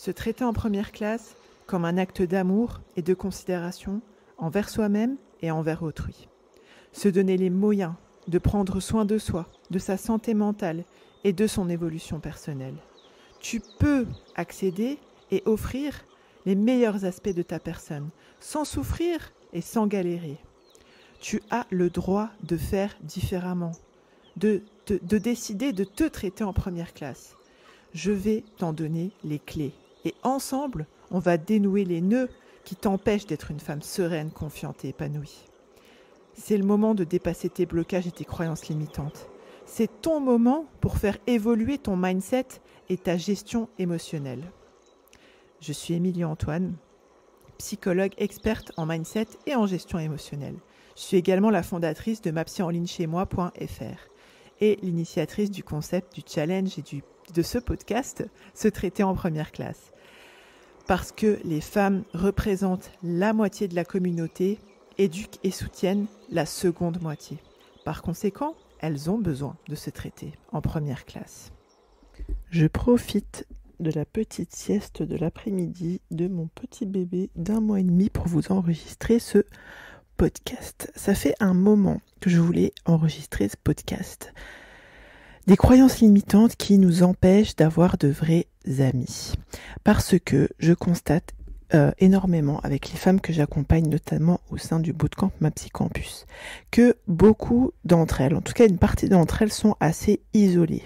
Se traiter en première classe comme un acte d'amour et de considération envers soi-même et envers autrui. Se donner les moyens de prendre soin de soi, de sa santé mentale et de son évolution personnelle. Tu peux accéder et offrir les meilleurs aspects de ta personne, sans souffrir et sans galérer. Tu as le droit de faire différemment, de, de, décider de te traiter en première classe. Je vais t'en donner les clés. Et ensemble, on va dénouer les nœuds qui t'empêchent d'être une femme sereine, confiante et épanouie. C'est le moment de dépasser tes blocages et tes croyances limitantes. C'est ton moment pour faire évoluer ton mindset et ta gestion émotionnelle. Je suis Émilie Antoine, psychologue experte en mindset et en gestion émotionnelle. Je suis également la fondatrice de Mapsyenlinechez-moi.fr et l'initiatrice du concept du challenge et du, de ce podcast, Se traiter en première classe parce que les femmes représentent la moitié de la communauté, éduquent et soutiennent la seconde moitié. Par conséquent, elles ont besoin de se traiter en première classe. Je profite de la petite sieste de l'après-midi de mon petit bébé d'un mois et demi pour vous enregistrer ce podcast. Ça fait un moment que je voulais enregistrer ce podcast. Des croyances limitantes qui nous empêchent d'avoir de vraies amis. Parce que je constate euh, énormément avec les femmes que j'accompagne, notamment au sein du bootcamp Ma Campus, que beaucoup d'entre elles, en tout cas une partie d'entre elles, sont assez isolées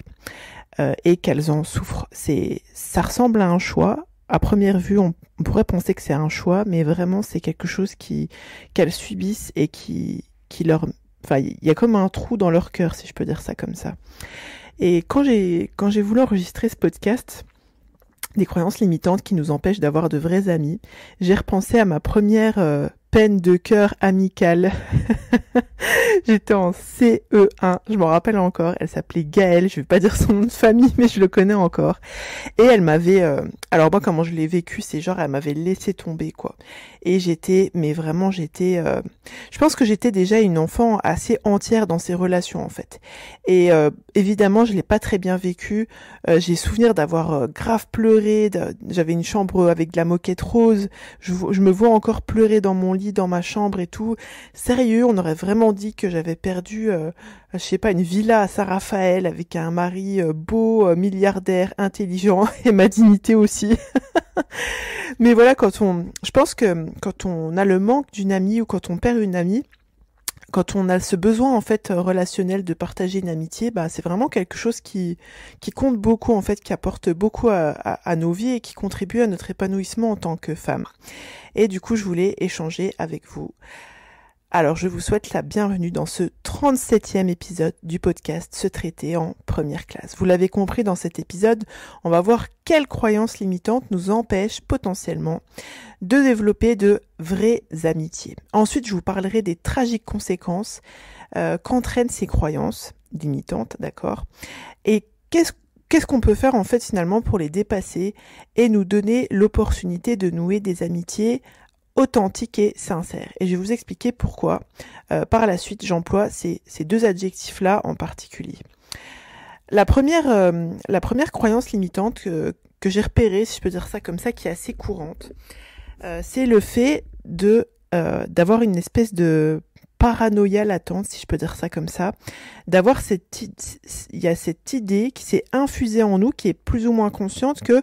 euh, et qu'elles en souffrent. C'est, ça ressemble à un choix. À première vue, on, pourrait penser que c'est un choix, mais vraiment c'est quelque chose qui qu'elles subissent et qui qui leur, enfin, il y a comme un trou dans leur cœur, si je peux dire ça comme ça. Et quand j'ai quand j'ai voulu enregistrer ce podcast, des croyances limitantes qui nous empêchent d'avoir de vrais amis. J'ai repensé à ma première euh, de cœur amical J'étais en CE1, je m'en rappelle encore. Elle s'appelait Gaëlle, je vais pas dire son nom de famille, mais je le connais encore. Et elle m'avait, euh, alors moi comment je l'ai vécu, c'est genre elle m'avait laissé tomber quoi. Et j'étais, mais vraiment j'étais, euh, je pense que j'étais déjà une enfant assez entière dans ces relations en fait. Et euh, évidemment je l'ai pas très bien vécu. J'ai souvenir d'avoir grave pleuré. J'avais une chambre avec de la moquette rose. je me vois encore pleurer dans mon lit dans ma chambre et tout. Sérieux, on aurait vraiment dit que j'avais perdu, euh, je sais pas, une villa à Saint-Raphaël avec un mari euh, beau, euh, milliardaire, intelligent et ma dignité aussi. Mais voilà, quand on, je pense que quand on a le manque d'une amie ou quand on perd une amie, quand on a ce besoin en fait relationnel de partager une amitié, bah c'est vraiment quelque chose qui qui compte beaucoup en fait, qui apporte beaucoup à, nos vies et qui contribue à notre épanouissement en tant que femme. Et du coup, je voulais échanger avec vous alors je vous souhaite la bienvenue dans ce 37e épisode du podcast Se traiter en première classe. Vous l'avez compris dans cet épisode, on va voir quelles croyances limitantes nous empêchent potentiellement de développer de vraies amitiés. Ensuite, je vous parlerai des tragiques conséquences euh, qu'entraînent ces croyances limitantes, d'accord Et qu'est-ce qu'on peut faire en fait finalement pour les dépasser et nous donner l'opportunité de nouer des amitiés authentique et sincère. Et je vais vous expliquer pourquoi euh, par la suite j'emploie ces, ces deux adjectifs-là en particulier. La première, euh, la première croyance limitante que, que j'ai repérée, si je peux dire ça comme ça, qui est assez courante, euh, c'est le fait de d'avoir une espèce de paranoïa latente, si je peux dire ça comme ça, d'avoir cette il y a cette idée qui s'est infusée en nous, qui est plus ou moins consciente que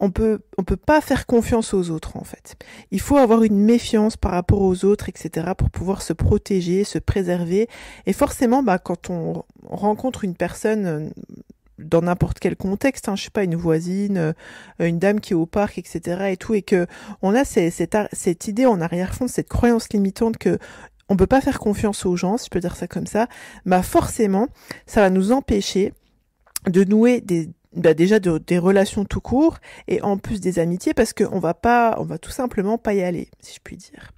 on peut on peut pas faire confiance aux autres en fait. Il faut avoir une méfiance par rapport aux autres, etc. pour pouvoir se protéger, se préserver. Et forcément, bah quand on rencontre une personne euh, dans n'importe quel contexte, hein, je sais pas une voisine, euh, une dame qui est au parc, etc. et tout, et que on a cette, cette idée en arrière-fond, cette croyance limitante que on peut pas faire confiance aux gens, si je peux dire ça comme ça, bah forcément, ça va nous empêcher de nouer des bah déjà des relations tout court et en plus des amitiés parce qu'on va pas, on va tout simplement pas y aller, si je puis dire.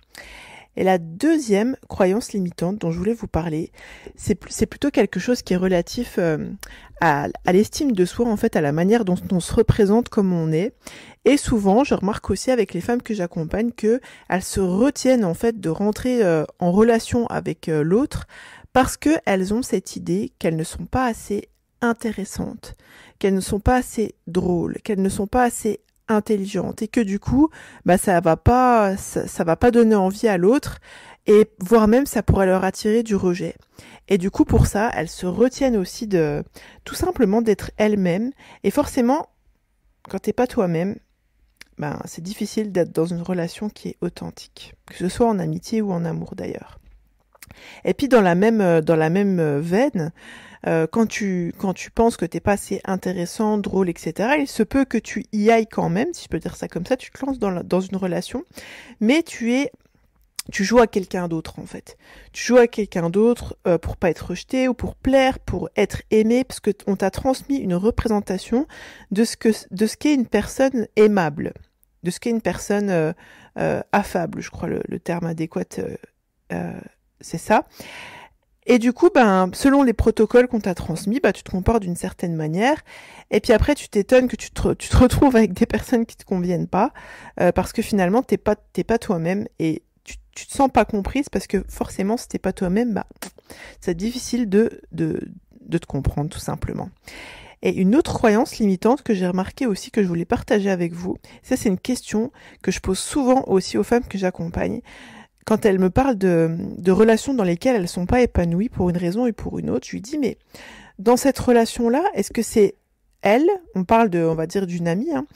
Et la deuxième croyance limitante dont je voulais vous parler, c'est c'est plutôt quelque chose qui est relatif euh, à, à l'estime de soi, en fait, à la manière dont on se représente comme on est. Et souvent, je remarque aussi avec les femmes que j'accompagne que elles se retiennent en fait de rentrer euh, en relation avec euh, l'autre parce qu'elles ont cette idée qu'elles ne sont pas assez intéressantes, qu'elles ne sont pas assez drôles, qu'elles ne sont pas assez intelligentes et que du coup, bah ça va pas ça, va pas donner envie à l'autre et voire même ça pourrait leur attirer du rejet. Et du coup pour ça, elles se retiennent aussi de tout simplement d'être elles-mêmes et forcément quand t'es pas toi-même, ben, c'est difficile d'être dans une relation qui est authentique, que ce soit en amitié ou en amour d'ailleurs. Et puis dans la même euh, dans la même euh, veine, euh, quand tu quand tu penses que t'es pas assez intéressant, drôle, etc. Il se peut que tu y ailles quand même, si je peux dire ça comme ça. Tu te lances dans la, dans une relation, mais tu es tu joues à quelqu'un d'autre en fait. Tu joues à quelqu'un d'autre euh, pour pas être rejeté ou pour plaire, pour être aimé, parce que on t'a transmis une représentation de ce que de ce qu'est une personne aimable, de ce qu'est une personne euh, euh affable, je crois le, le terme adéquat c'est ça. Et du coup, ben, selon les protocoles qu'on t'a transmis, bah tu te comportes d'une certaine manière. Et puis après, tu t'étonnes que tu te, retrouves avec des personnes qui te conviennent pas, euh, parce que finalement, t'es pas, pas toi-même et tu, tu te sens pas comprise parce que forcément, si t'es pas toi-même, bah, c'est difficile de, de, de te comprendre tout simplement. Et une autre croyance limitante que j'ai remarquée aussi que je voulais partager avec vous, ça c'est une question que je pose souvent aussi aux femmes que j'accompagne quand elle me parle de, relations dans lesquelles elles ne sont pas épanouies pour une raison et pour une autre, je lui dis mais dans cette relation-là, est-ce que c'est elle, on parle de, on va dire d'une amie, hein,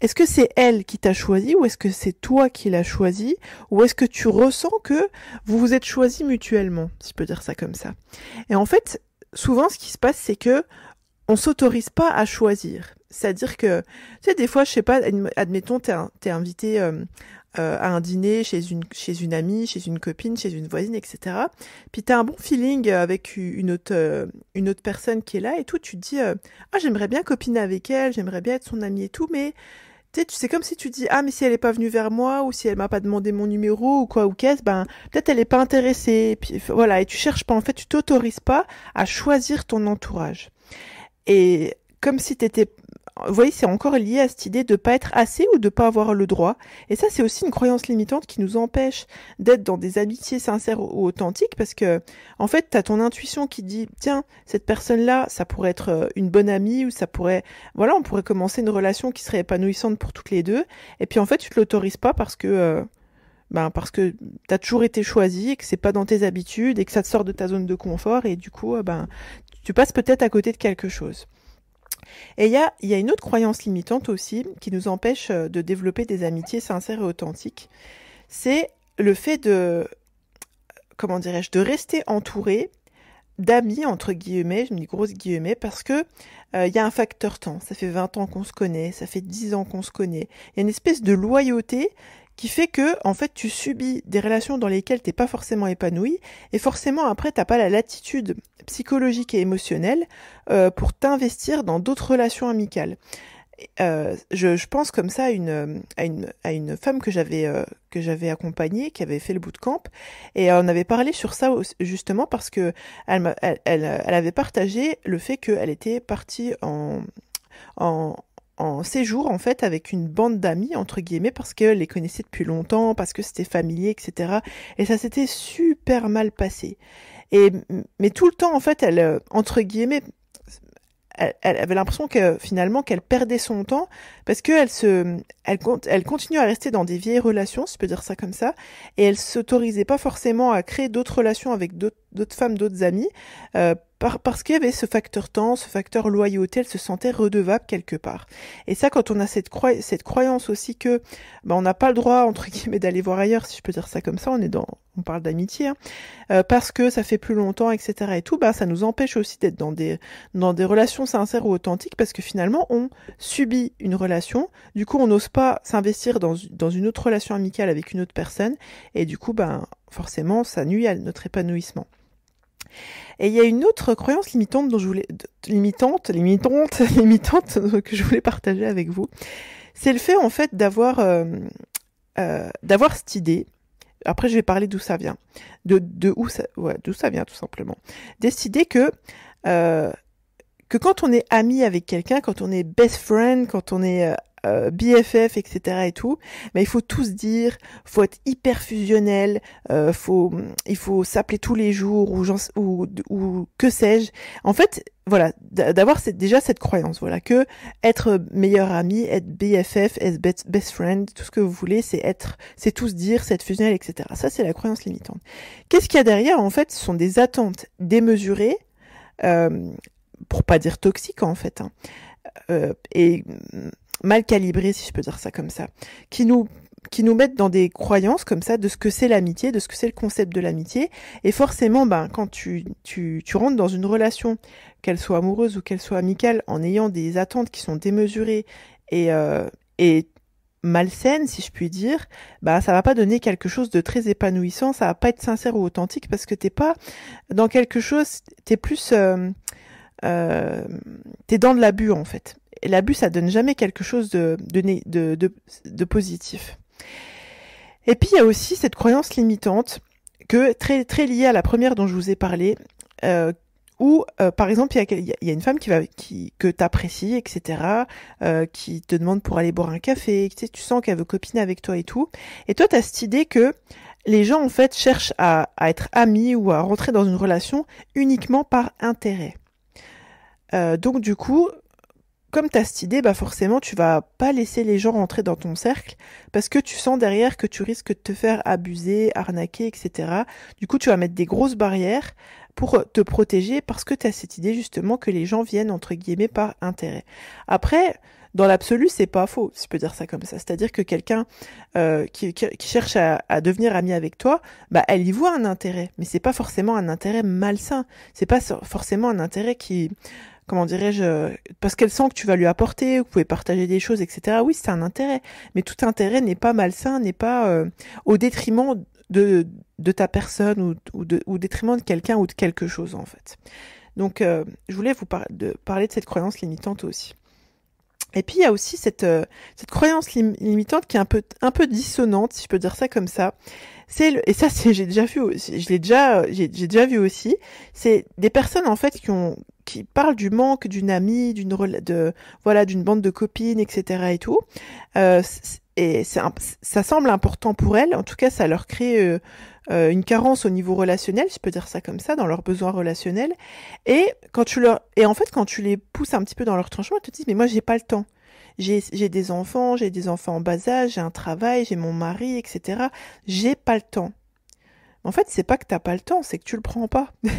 est-ce que c'est elle qui t'a choisi ou est-ce que c'est toi qui l'as choisi ou est-ce que tu ressens que vous vous êtes choisi mutuellement, si je peux dire ça comme ça. Et en fait, souvent ce qui se passe c'est que on s'autorise pas à choisir. C'est-à-dire que, tu sais, des fois, je sais pas, admettons, t'es, es invité euh, euh, à un dîner chez une, chez une amie, chez une copine, chez une voisine, etc. Puis tu as un bon feeling avec une autre, euh, une autre personne qui est là et tout, tu te dis euh, Ah, j'aimerais bien copiner avec elle, j'aimerais bien être son amie et tout, mais tu sais, comme si tu dis, ah, mais si elle est pas venue vers moi, ou si elle m'a pas demandé mon numéro, ou quoi, ou qu'est-ce, ben, peut-être elle est pas intéressée. Et puis, voilà, et tu cherches pas, en fait, tu t'autorises pas à choisir ton entourage. Et comme si t'étais vous voyez, c'est encore lié à cette idée de pas être assez ou de pas avoir le droit. Et ça, c'est aussi une croyance limitante qui nous empêche d'être dans des amitiés sincères ou authentiques parce que, en fait, t'as ton intuition qui dit, tiens, cette personne-là, ça pourrait être euh, une bonne amie ou ça pourrait, voilà, on pourrait commencer une relation qui serait épanouissante pour toutes les deux. Et puis, en fait, tu te l'autorises pas parce que, euh, ben, parce que t'as toujours été choisi et que c'est pas dans tes habitudes et que ça te sort de ta zone de confort et du coup, euh, ben, tu passes peut-être à côté de quelque chose. Et il y a, une autre croyance limitante aussi qui nous empêche euh, de développer des amitiés sincères et authentiques. C'est le fait de, comment dirais-je, de rester entouré d'amis, entre guillemets, je me dis grosse guillemets, parce que euh, il y a un facteur temps. Ça fait 20 ans qu'on se connaît, ça fait 10 ans qu'on se connaît. Il y a une espèce de loyauté qui fait que en fait tu subis des relations dans lesquelles t'es pas forcément épanoui et forcément après t'as pas la latitude psychologique et émotionnelle euh, pour t'investir dans d'autres relations amicales. Euh, je, pense comme ça à une, à une, à une femme que j'avais euh, que j'avais accompagnée, qui avait fait le bootcamp, et on avait parlé sur ça justement parce que elle, elle, elle, elle avait partagé le fait qu'elle était partie en, en en séjour en fait avec une bande d'amis entre guillemets parce qu'elle les connaissait depuis longtemps, parce que c'était familier, etc. Et ça s'était super mal passé. Et mais tout le temps en fait elle euh, entre guillemets elle, avait l'impression que finalement qu'elle perdait son temps parce qu'elle se elle, elle continue à rester dans des vieilles relations, si je peux dire ça comme ça, et elle s'autorisait pas forcément à créer d'autres relations avec d'autres femmes, d'autres amis. Euh, parce qu'il y avait ce facteur temps, ce facteur loyauté, elle se sentait redevable quelque part. Et ça, quand on a cette, croyance aussi que bah, on n'a pas le droit, entre guillemets, d'aller voir ailleurs, si je peux dire ça comme ça, on est dans, on parle d'amitié, hein, euh, parce que ça fait plus longtemps, etc. et tout, bah, ça nous empêche aussi d'être dans des, relations sincères ou authentiques, parce que finalement, on subit une relation, du coup, on n'ose pas s'investir dans, une autre relation amicale avec une autre personne, et du coup, ben, forcément, ça nuit à notre épanouissement. Et il y a une autre croyance limitante dont je voulais, limitante, limitante, limitante que je voulais partager avec vous. C'est le fait, en fait, d'avoir, euh, euh, d'avoir cette idée. Après, je vais parler d'où ça vient. De, de où ça, d'où ça vient, tout simplement. Décider que, euh, que quand on est ami avec quelqu'un, quand on est best friend, quand on est euh, BFF, etc. et tout, mais il faut tous dire, faut être hyper fusionnel, euh, faut, il faut s'appeler tous les jours ou, ou, ou que sais-je. En fait, voilà, d'avoir déjà cette croyance, voilà, que être meilleur ami, être BFF, être best friend, tout ce que vous voulez, c'est être, c'est tous dire, c'est être fusionnel, etc. Ça, c'est la croyance limitante. Qu'est-ce qu'il y a derrière En fait, ce sont des attentes démesurées. Euh, pour pas dire toxiques, en fait, hein. Euh, et mm, mal calibré si je peux dire ça comme ça, qui nous qui nous mettent dans des croyances comme ça de ce que c'est l'amitié, de ce que c'est le concept de l'amitié. Et forcément, ben, quand tu, tu, rentres dans une relation, qu'elle soit amoureuse ou qu'elle soit amicale, en ayant des attentes qui sont démesurées et, euh, et malsaines, si je puis dire, ben, ça va pas donner quelque chose de très épanouissant, ça va pas être sincère ou authentique parce que t'es pas dans quelque chose, t'es plus, euh, euh, t'es dans de l'abus en fait. Et l'abus, ça donne jamais quelque chose de, de, positif. Et puis il y a aussi cette croyance limitante que très très liée à la première dont je vous ai parlé, euh, où euh, par exemple il y, a, une femme qui va qui que t'apprécies etc, euh, qui te demande pour aller boire un café, tu, tu sens qu'elle veut copiner avec toi et tout, et toi t'as cette idée que les gens en fait cherchent à être amis ou à rentrer dans une relation uniquement par intérêt. Euh, donc du coup, comme tu as cette idée, bah forcément tu vas pas laisser les gens rentrer dans ton cercle parce que tu sens derrière que tu risques de te faire abuser, arnaquer, etc. Du coup, tu vas mettre des grosses barrières pour te protéger parce que tu as cette idée justement que les gens viennent entre guillemets par intérêt. Après, dans l'absolu, c'est pas faux, si je peux dire ça comme ça. C'est-à-dire que quelqu'un euh, qui, cherche à, devenir ami avec toi, bah elle y voit un intérêt, mais c'est pas forcément un intérêt malsain. C'est pas forcément un intérêt qui comment dirais-je, euh, parce qu'elle sent que tu vas lui apporter, que vous pouvez partager des choses, etc. Oui, c'est un intérêt, mais tout intérêt n'est pas malsain, n'est pas euh, au détriment de, ta personne ou, au détriment de quelqu'un ou de quelque chose en fait. Donc, euh, je voulais vous parler de cette croyance limitante aussi. Et puis il y a aussi cette, cette croyance limitante qui est un peu, un peu dissonante, si je peux dire ça comme ça. C'est et ça j'ai déjà vu, je l'ai déjà j'ai déjà vu aussi, c'est des personnes en fait qui ont qui parle du manque d'une amie, d'une de voilà d'une bande de copines, etc. et tout. Euh, et ça semble important pour elles. En tout cas, ça leur crée euh, euh, une carence au niveau relationnel, je peux dire ça comme ça, dans leurs besoins relationnels. Et quand tu leur et en fait quand tu les pousses un petit peu dans leur tranchement, elles te disent mais moi j'ai pas le temps. J'ai des enfants, j'ai des enfants en bas âge, j'ai un travail, j'ai mon mari, etc. J'ai pas le temps. En fait, c'est pas que t'as pas le temps, c'est que tu le prends pas.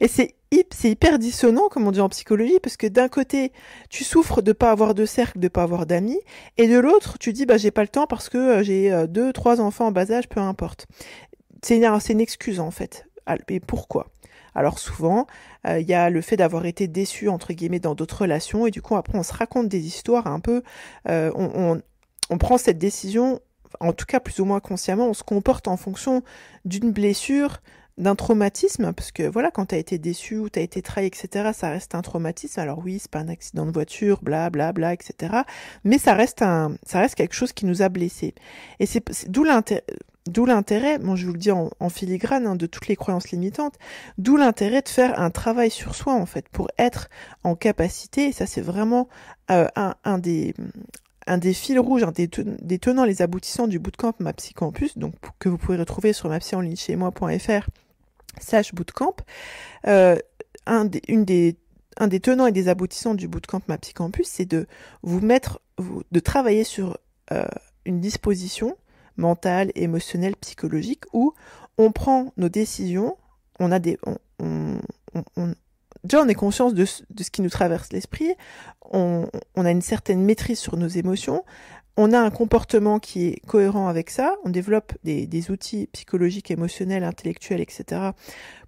et c'est c'est hyper dissonant, comme on dit en psychologie, parce que d'un côté, tu souffres de pas avoir de cercle, de pas avoir d'amis, et de l'autre, tu dis bah j'ai pas le temps parce que euh, j'ai euh, deux, trois enfants en bas âge, peu importe. C'est une, excuse en fait. Et pourquoi alors souvent, euh, il y a le fait d'avoir été déçu entre guillemets dans d'autres relations et du coup après on se raconte des histoires un peu, on, on, on prend cette décision en tout cas plus ou moins consciemment, on se comporte en fonction d'une blessure, d'un traumatisme, parce que voilà, quand as été déçu ou as été trahi, etc., ça reste un traumatisme. Alors oui, c'est pas un accident de voiture, bla bla bla, etc. Mais ça reste un, ça reste quelque chose qui nous a blessés. Et c'est d'où l'intérêt. D'où l'intérêt, bon, je vous le dis en, filigrane, hein, de toutes les croyances limitantes, d'où l'intérêt de faire un travail sur soi, en fait, pour être en capacité, et ça c'est vraiment euh, un, des, un des fils rouges, un des, des tenants, les aboutissants du bootcamp Mapsy Campus, donc que vous pouvez retrouver sur chez moifr slash bootcamp, euh, un, des, une des, un des tenants et des aboutissants du bootcamp Mapsy Campus, c'est de vous mettre, de travailler sur euh, une disposition mentale, émotionnelle, psychologique, où on prend nos décisions, on a des, on, déjà on est conscience de, ce qui nous traverse l'esprit, on, a une certaine maîtrise sur nos émotions, on a un comportement qui est cohérent avec ça, on développe des, outils psychologiques, émotionnels, intellectuels, etc.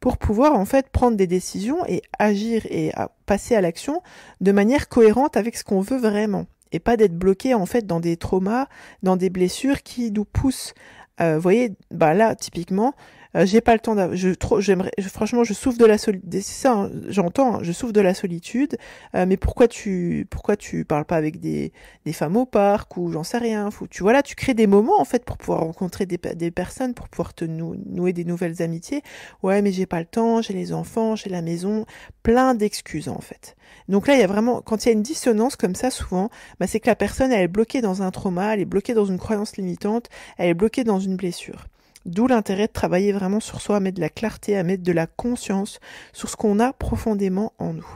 pour pouvoir en fait prendre des décisions et agir et passer à l'action de manière cohérente avec ce qu'on veut vraiment et pas d'être bloqué en fait dans des traumas, dans des blessures qui nous poussent. Euh, vous voyez, bah là typiquement, euh, j'ai pas le temps d'avoir, je j'aimerais, franchement, je souffre de la solitude. ça, hein, j'entends, hein, je souffre de la solitude. Euh, mais pourquoi tu, pourquoi tu parles pas avec des, des femmes au parc ou j'en sais rien. tu vois là, tu crées des moments en fait pour pouvoir rencontrer des, des personnes, pour pouvoir te nouer des nouvelles amitiés. Ouais, mais j'ai pas le temps, j'ai les enfants, j'ai la maison, plein d'excuses en fait. Donc là, il y a vraiment, quand il y a une dissonance comme ça souvent, bah, c'est que la personne elle est bloquée dans un trauma, elle est bloquée dans une croyance limitante, elle est bloquée dans une blessure. D'où l'intérêt de travailler vraiment sur soi, à mettre de la clarté, à mettre de la conscience sur ce qu'on a profondément en nous.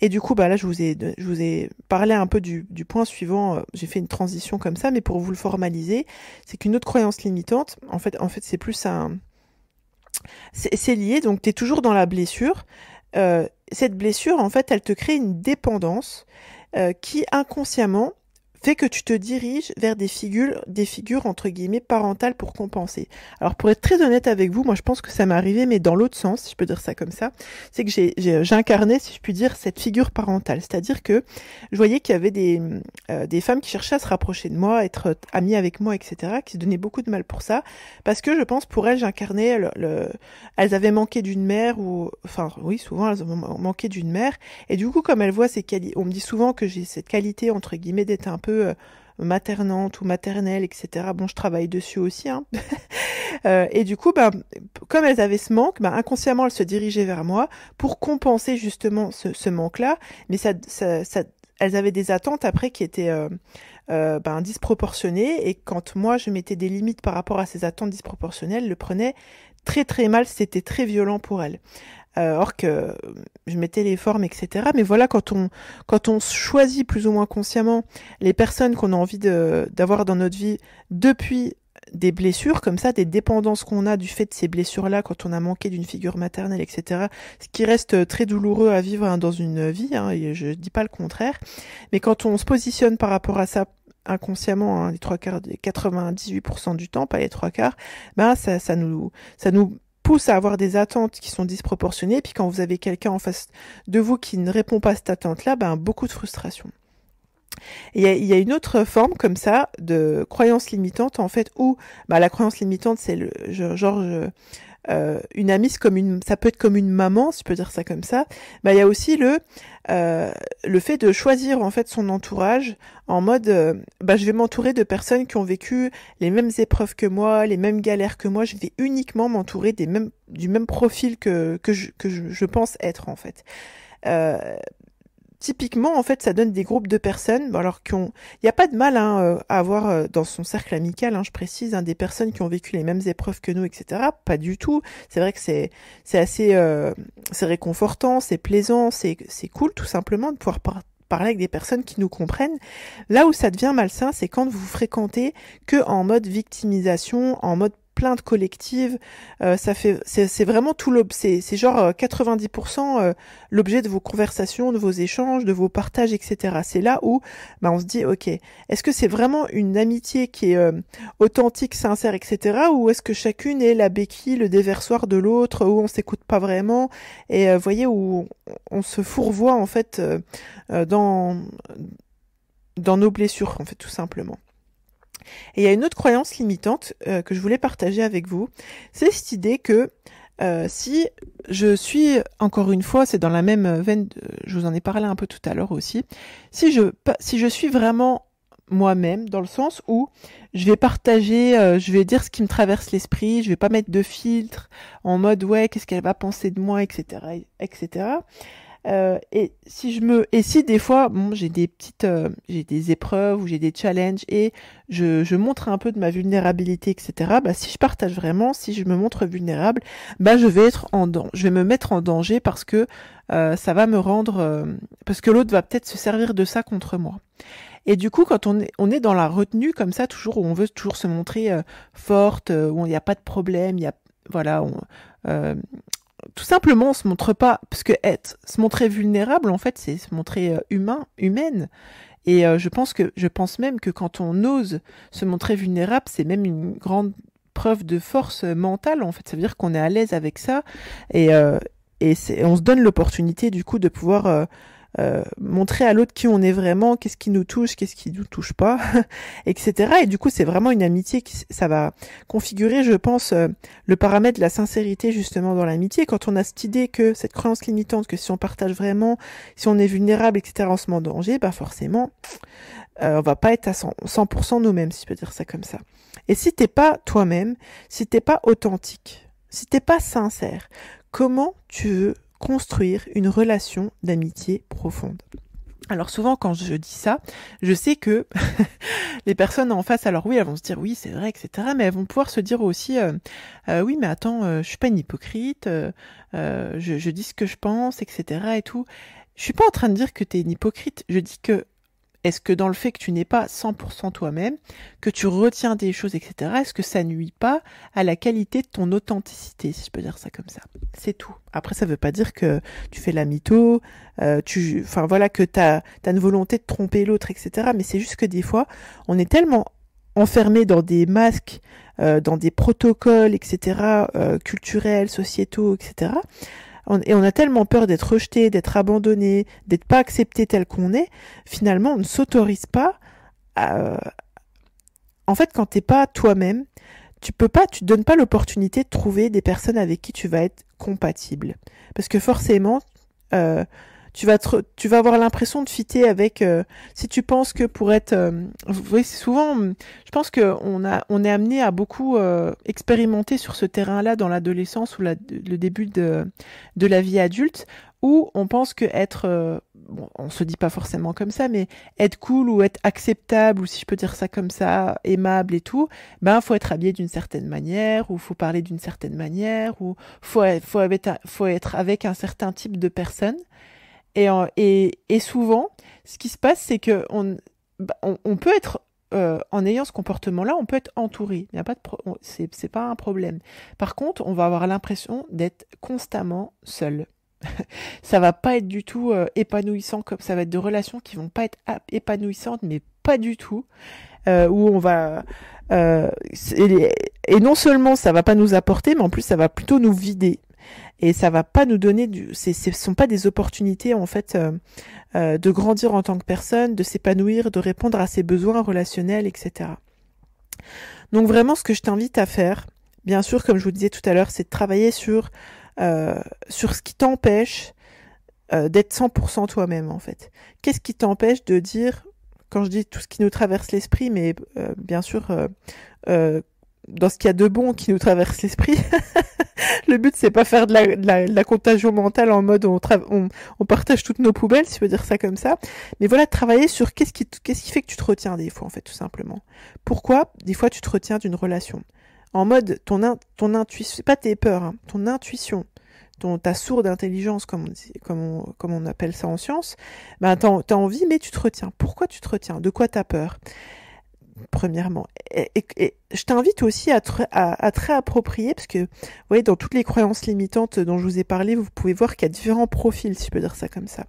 Et du coup, bah là, je vous ai, je vous ai parlé un peu du, point suivant. Euh, j'ai fait une transition comme ça, mais pour vous le formaliser, c'est qu'une autre croyance limitante, en fait, en fait, c'est plus un, c'est lié. Donc, tu es toujours dans la blessure. Euh, cette blessure, en fait, elle te crée une dépendance euh, qui inconsciemment fait que tu te diriges vers des figures, des figures entre guillemets parentales pour compenser. Alors pour être très honnête avec vous, moi je pense que ça m'est arrivé, mais dans l'autre sens, si je peux dire ça comme ça, c'est que j'ai, j'incarnais, si je puis dire, cette figure parentale. C'est-à-dire que je voyais qu'il y avait des, euh, des femmes qui cherchaient à se rapprocher de moi, être amies avec moi, etc., qui se donnaient beaucoup de mal pour ça, parce que je pense pour elles, j'incarnais elles avaient manqué d'une mère ou, enfin oui, souvent elles ont manqué d'une mère, et du coup comme elles voient ces qualités, on me dit souvent que j'ai cette qualité entre guillemets d'être un peu euh, maternante ou maternelle, etc. Bon, je travaille dessus aussi. Hein. Euh, et du coup, ben, comme elles avaient ce manque, ben, inconsciemment, elles se dirigeaient vers moi pour compenser justement ce, manque-là. Mais ça, elles avaient des attentes après qui étaient euh, ben, disproportionnées. Et quand moi, je mettais des limites par rapport à ces attentes disproportionnelles, le prenaient très très mal, c'était très violent pour elle. Euh, or que euh, je mettais les formes, etc. Mais voilà, quand on quand on choisit plus ou moins consciemment les personnes qu'on a envie d'avoir dans notre vie depuis des blessures comme ça, des dépendances qu'on a du fait de ces blessures-là quand on a manqué d'une figure maternelle, etc. Ce qui reste euh, très douloureux à vivre hein, dans une vie, hein, et je dis pas le contraire. Mais quand on se positionne par rapport à ça inconsciemment hein, les trois quarts, 98% du temps, pas les trois quarts, ben ça, nous, ça nous pousse à avoir des attentes qui sont disproportionnées. Puis quand vous avez quelqu'un en face de vous qui ne répond pas à cette attente-là, ben beaucoup de frustration. Il y, a, une autre forme comme ça de croyance limitante en fait où ben, la croyance limitante c'est le genre euh, une amie, comme une, ça peut être comme une maman, si je peux dire ça comme ça. Bah, il y a aussi le euh, le fait de choisir en fait son entourage en mode, euh, bah, je vais m'entourer de personnes qui ont vécu les mêmes épreuves que moi, les mêmes galères que moi. Je vais uniquement m'entourer des mêmes du même profil que je que je, je pense être en fait. Typiquement, en fait, ça donne des groupes de personnes, alors qu'il n'y a pas de mal hein, euh, à avoir euh, dans son cercle amical, hein, je précise, hein, des personnes qui ont vécu les mêmes épreuves que nous, etc. Pas du tout. C'est vrai que c'est assez euh, c'est réconfortant, c'est plaisant, c'est c'est cool tout simplement de pouvoir parler avec des personnes qui nous comprennent. Là où ça devient malsain, c'est quand vous fréquentez que en mode victimisation, en mode plainte collectives. Euh, ça fait, c'est vraiment tout l'objet. C'est genre 90% euh, euh, l'objet de vos conversations, de vos échanges, de vos partages, etc. C'est là où, bah, on se dit, ok, est-ce que c'est vraiment une amitié qui est authentique, sincère, etc. Ou est-ce que chacune est la béquille, le déversoir de l'autre, où on s'écoute pas vraiment et voyez où on, se fourvoie en fait dans dans nos blessures, en fait, tout simplement. Et il y a une autre croyance limitante euh, que je voulais partager avec vous, c'est cette idée que euh, si je suis, encore une fois, c'est dans la même veine, je vous en ai parlé un peu tout à l'heure aussi, si je, si je suis vraiment moi-même, dans le sens où je vais partager, euh, je vais dire ce qui me traverse l'esprit, je vais pas mettre de filtre en mode ouais, qu'est-ce qu'elle va penser de moi, etc., etc. Euh, et si je me, et si des fois, bon, j'ai des petites, euh, j'ai des épreuves ou j'ai des challenges et je, je, montre un peu de ma vulnérabilité, etc. Bah, si je partage vraiment, si je me montre vulnérable, bah, je vais être en, je vais me mettre en danger parce que euh, ça va me rendre, parce que l'autre va peut-être se servir de ça contre moi. Et du coup, quand on est, on est dans la retenue comme ça, toujours où on veut toujours se montrer forte, où il n'y a pas de problème, il y a voilà, on, tout simplement, on se montre pas, parce que être, se montrer vulnérable, en fait, c'est se montrer euh, humain, humaine. Et euh, je pense que, je pense même que quand on ose se montrer vulnérable, c'est même une grande preuve de force euh, mentale. En fait, ça veut dire qu'on est à l'aise avec ça et euh, et on se donne l'opportunité du coup de pouvoir euh, montrer à l'autre qui on est vraiment, qu'est-ce qui nous touche, qu'est-ce qui nous touche pas, etc. Et du coup, c'est vraiment une amitié qui, ça va configurer, je pense, euh, le paramètre de la sincérité justement dans l'amitié. Quand on a cette idée que cette croyance limitante, que si on partage vraiment, si on est vulnérable, etc., on se met en danger, bah, forcément, euh, on va pas être à 100%, 100 nous-mêmes, si je peux dire ça comme ça. Et si t'es pas toi-même, si t'es pas authentique, si t'es pas sincère, comment tu veux construire une relation d'amitié profonde. Alors souvent quand je dis ça, je sais que les personnes en face, alors oui, elles vont se dire oui, c'est vrai, etc. Mais elles vont pouvoir se dire aussi euh, euh, oui, mais attends, euh, je suis pas une hypocrite, je, je dis ce que je pense, etc. Et tout. Je suis pas en train de dire que tu es une hypocrite. Je dis que est-ce que dans le fait que tu n'es pas 100% toi-même, que tu retiens des choses, etc., est-ce que ça nuit pas à la qualité de ton authenticité, si je peux dire ça comme ça C'est tout. Après, ça ne veut pas dire que tu fais la mytho, euh, tu, enfin voilà, que tu as, une volonté de tromper l'autre, etc. Mais c'est juste que des fois, on est tellement enfermé dans des masques, euh, dans des protocoles, etc., euh, culturels, sociétaux, etc., et on a tellement peur d'être rejeté, d'être abandonné, d'être pas accepté tel qu'on est, finalement, on ne s'autorise pas euh, En fait, quand t'es pas toi-même, tu peux pas, tu te donnes pas l'opportunité de trouver des personnes avec qui tu vas être compatible. Parce que forcément, euh, tu vas tu vas avoir l'impression de fitter avec euh, si tu penses que pour être vous euh, voyez souvent hum, je pense que on a on est amené à beaucoup euh, expérimenter sur ce terrain-là dans l'adolescence ou le début de de la vie adulte où on pense que être bon, on se dit pas forcément comme ça mais être cool ou être acceptable ou si je peux dire ça comme ça aimable et tout ben faut être habillé d'une certaine manière ou faut parler d'une certaine manière ou faut faut être faut être avec un certain type de personne et, euh, et, et souvent, ce qui se passe, c'est que on, bah, on, peut être euh, en ayant ce comportement-là, on peut être entouré. Il n'y a pas de c'est pas un problème. Par contre, on va avoir l'impression d'être constamment seul. ça va pas être du tout euh, épanouissant comme ça va être de relations qui vont pas être épanouissantes, mais pas du tout. où on va et, et non seulement ça va pas nous apporter, mais en plus ça va plutôt nous vider et ça va pas nous donner du c'est sont pas des opportunités en fait euh, euh, de grandir en tant que personne de s'épanouir de répondre à ses besoins relationnels etc donc vraiment ce que je t'invite à faire bien sûr comme je vous disais tout à l'heure c'est de travailler sur euh, sur ce qui t'empêche d'être 100% toi-même en fait qu'est-ce qui t'empêche de dire quand je dis tout ce qui nous traverse l'esprit mais bien sûr dans ce qu'il y a de bon qui nous traverse l'esprit. le but, c'est pas faire de la, contagion mentale en mode on, partage toutes nos poubelles, si on peut dire ça comme ça. Mais voilà, travailler sur qu'est-ce qui, fait que tu te retiens des fois, en fait, tout simplement. Pourquoi des fois tu te retiens d'une relation En mode ton, ton intuition, pas tes peurs, hein, ton intuition, ta sourde intelligence, comme on, dit, comme appelle ça en science, ben t'as, t'as envie, mais tu te retiens. Pourquoi tu te retiens De quoi t'as peur premièrement. Et, je t'invite aussi à, te, à, réapproprier, parce que, vous voyez, dans toutes les croyances limitantes dont je vous ai parlé, vous pouvez voir qu'il y a différents profils, si je peux dire ça comme ça.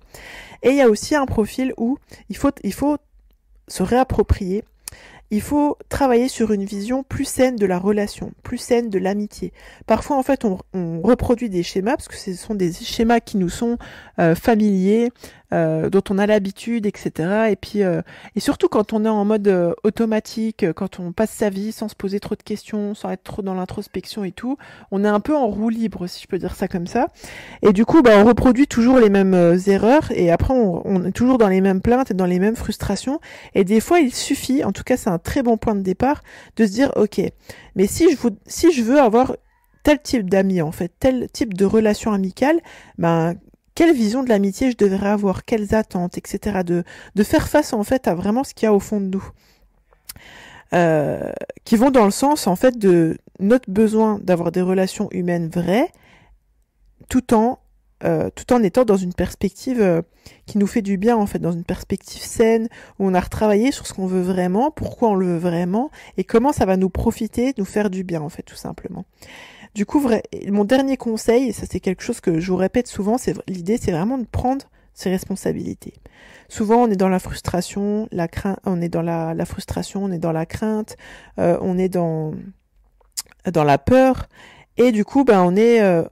Et il y a aussi un profil où il faut, il faut se réapproprier il faut travailler sur une vision plus saine de la relation, plus saine de l'amitié. Parfois, en fait, on, reproduit des schémas parce que ce sont des schémas qui nous sont euh, familiers, euh, dont on a l'habitude, etc. Et puis euh, et surtout quand on est en mode euh, automatique, quand on passe sa vie sans se poser trop de questions, sans être trop dans l'introspection et tout, on est un peu en roue libre, si je peux dire ça comme ça. Et du coup, bah, on reproduit toujours les mêmes erreurs et après on, est toujours dans les mêmes plaintes et dans les mêmes frustrations. Et des fois, il suffit, en tout cas, c'est un très bon point de départ, de se dire ok, mais si je, vous, si je veux avoir tel type d'amis, en fait, tel type de relation amicale, ben, quelle vision de l'amitié je devrais avoir, quelles attentes, etc. De, faire face en fait à vraiment ce qu'il y a au fond de nous. Euh, qui vont dans le sens en fait de notre besoin d'avoir des relations humaines vraies tout en euh, tout en étant dans une perspective euh, qui nous fait du bien en fait, dans une perspective saine où on a retravaillé sur ce qu'on veut vraiment, pourquoi on le veut vraiment et comment ça va nous profiter, nous faire du bien en fait tout simplement. Du coup, mon dernier conseil, et ça c'est quelque chose que je vous répète souvent, c'est l'idée c'est vraiment de prendre ses responsabilités. Souvent, on est dans la frustration, la crainte, on est dans la, frustration, on est dans la crainte, euh, on est dans dans la peur, et du coup, ben on est, euh,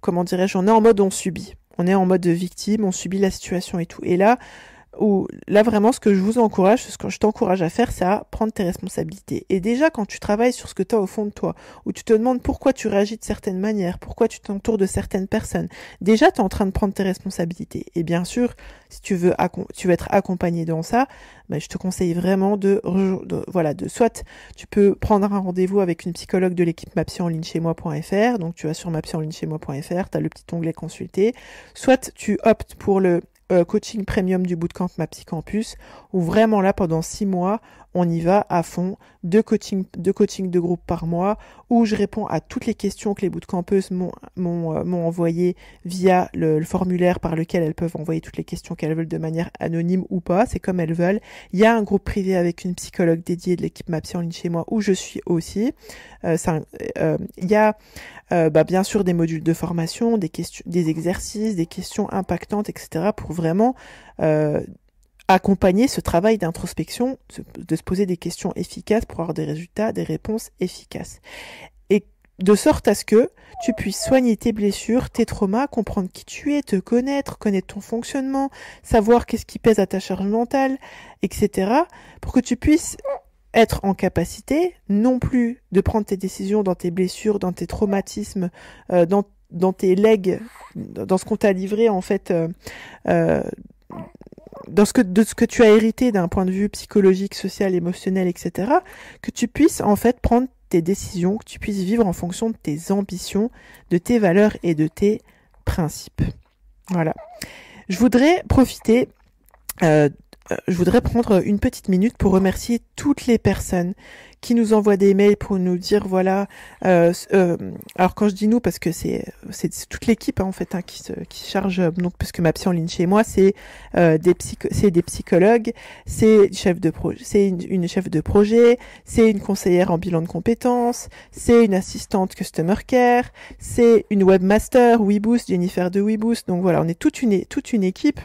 comment dirais-je, on est en mode on subit, on est en mode victime, on subit la situation et tout. Et là, ou là vraiment ce que je vous encourage, ce que je t'encourage à faire, c'est à prendre tes responsabilités. Et déjà quand tu travailles sur ce que tu as au fond de toi, où tu te demandes pourquoi tu réagis de certaines manières, pourquoi tu t'entoures de certaines personnes, déjà tu es en train de prendre tes responsabilités. Et bien sûr, si tu veux, tu veux être accompagné dans ça, bah, je te conseille vraiment de, voilà, de soit tu peux prendre un rendez-vous avec une psychologue de l'équipe mapsy en ligne chez moi.fr, donc tu vas sur mapsy chez moi.fr, tu as le petit onglet consulter, soit tu optes pour le euh, coaching premium du bootcamp Ma Psy Campus, où vraiment là pendant six mois, on y va à fond, deux coachings de coaching de groupe par mois, où je réponds à toutes les questions que les bootcampeuses m'ont euh, envoyées via le, formulaire par lequel elles peuvent envoyer toutes les questions qu'elles veulent de manière anonyme ou pas, c'est comme elles veulent. Il y a un groupe privé avec une psychologue dédiée de l'équipe Mapsi en ligne chez moi, où je suis aussi. Euh, euh, il y a bah, bien sûr des modules de formation, des questions, des exercices, des questions impactantes, etc. pour vraiment accompagner ce travail d'introspection, de se poser des questions efficaces pour avoir des résultats, des réponses efficaces. Et de sorte à ce que tu puisses soigner tes blessures, tes traumas, comprendre qui tu es, te connaître, connaître ton fonctionnement, savoir qu'est-ce qui pèse à ta charge mentale, etc. pour que tu puisses être en capacité non plus de prendre tes décisions dans tes blessures, dans tes traumatismes, euh, dans dans tes legs, dans ce qu'on t'a livré en fait euh, euh, de ce que tu as hérité d'un point de vue psychologique, social, émotionnel, etc., que tu puisses en fait prendre tes décisions, que tu puisses vivre en fonction de tes ambitions, de tes valeurs et de tes principes. Voilà. Je voudrais profiter euh, euh, je voudrais prendre une petite minute pour remercier toutes les personnes qui nous envoient des mails pour nous dire voilà. Euh, euh alors quand je dis nous, parce que c'est c'est toute l'équipe hein, en fait hein, qui se qui charge euh, donc parce que ma en ligne chez moi c'est des c'est des psychologues, c'est chef de projet, c'est une, une, chef de projet, c'est une conseillère en bilan de compétences, c'est une assistante customer care, c'est une webmaster, Weboost, Jennifer de Weboost. Donc voilà, on est toute une toute une équipe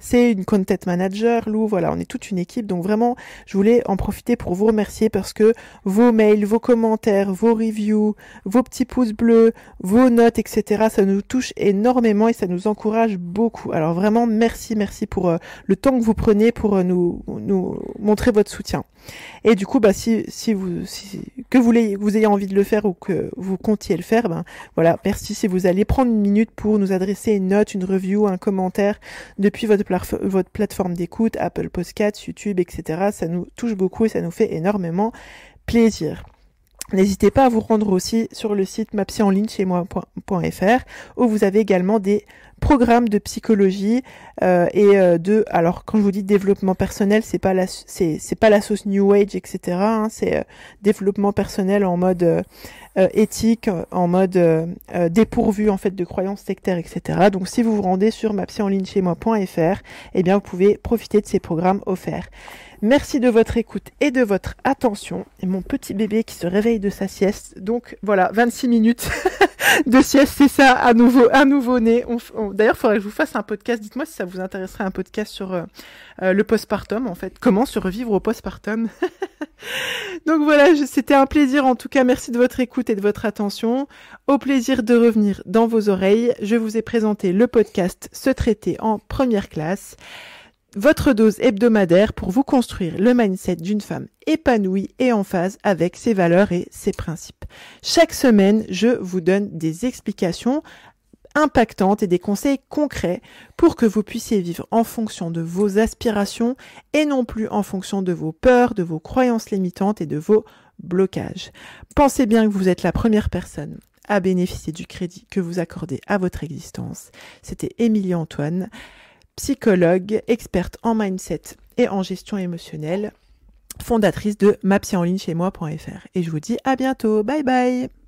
c'est une content manager, Lou, voilà, on est toute une équipe. Donc vraiment, je voulais en profiter pour vous remercier parce que vos mails, vos commentaires, vos reviews, vos petits pouces bleus, vos notes, etc., ça nous touche énormément et ça nous encourage beaucoup. Alors vraiment, merci, merci pour euh, le temps que vous prenez pour euh, nous, nous montrer votre soutien. Et du coup, bah, si, si vous, que vous, vous ayez envie de le faire ou que vous comptiez le faire, ben voilà, merci si vous allez prendre une minute pour nous adresser une note, une review, un commentaire depuis votre votre plateforme d'écoute, Apple Podcasts, YouTube, etc. Ça nous touche beaucoup et ça nous fait énormément plaisir. N'hésitez pas à vous rendre aussi sur le site moi.fr où vous avez également des programmes de psychologie euh, et euh, de alors quand je vous dis développement personnel c'est pas la c'est pas la sauce new age etc hein, c'est euh, développement personnel en mode euh, éthique, euh, en mode euh, dépourvu en fait de croyances sectaires, etc. Donc si vous vous rendez sur chez moifr eh bien vous pouvez profiter de ces programmes offerts. Merci de votre écoute et de votre attention. Et mon petit bébé qui se réveille de sa sieste. Donc voilà, 26 minutes de sieste, c'est ça, à nouveau, à nouveau-né. D'ailleurs, il faudrait que je vous fasse un podcast. Dites-moi si ça vous intéresserait un podcast sur le postpartum, en fait. Comment survivre au postpartum. Donc voilà, c'était un plaisir en tout cas. Merci de votre écoute de votre attention. Au plaisir de revenir dans vos oreilles. Je vous ai présenté le podcast Se traiter en première classe votre dose hebdomadaire pour vous construire le mindset d'une femme épanouie et en phase avec ses valeurs et ses principes. Chaque semaine, je vous donne des explications impactantes et des conseils concrets pour que vous puissiez vivre en fonction de vos aspirations et non plus en fonction de vos peurs, de vos croyances limitantes et de vos blocage. Pensez bien que vous êtes la première personne à bénéficier du crédit que vous accordez à votre existence. C'était Émilie Antoine, psychologue, experte en mindset et en gestion émotionnelle, fondatrice de ligne Et je vous dis à bientôt. Bye bye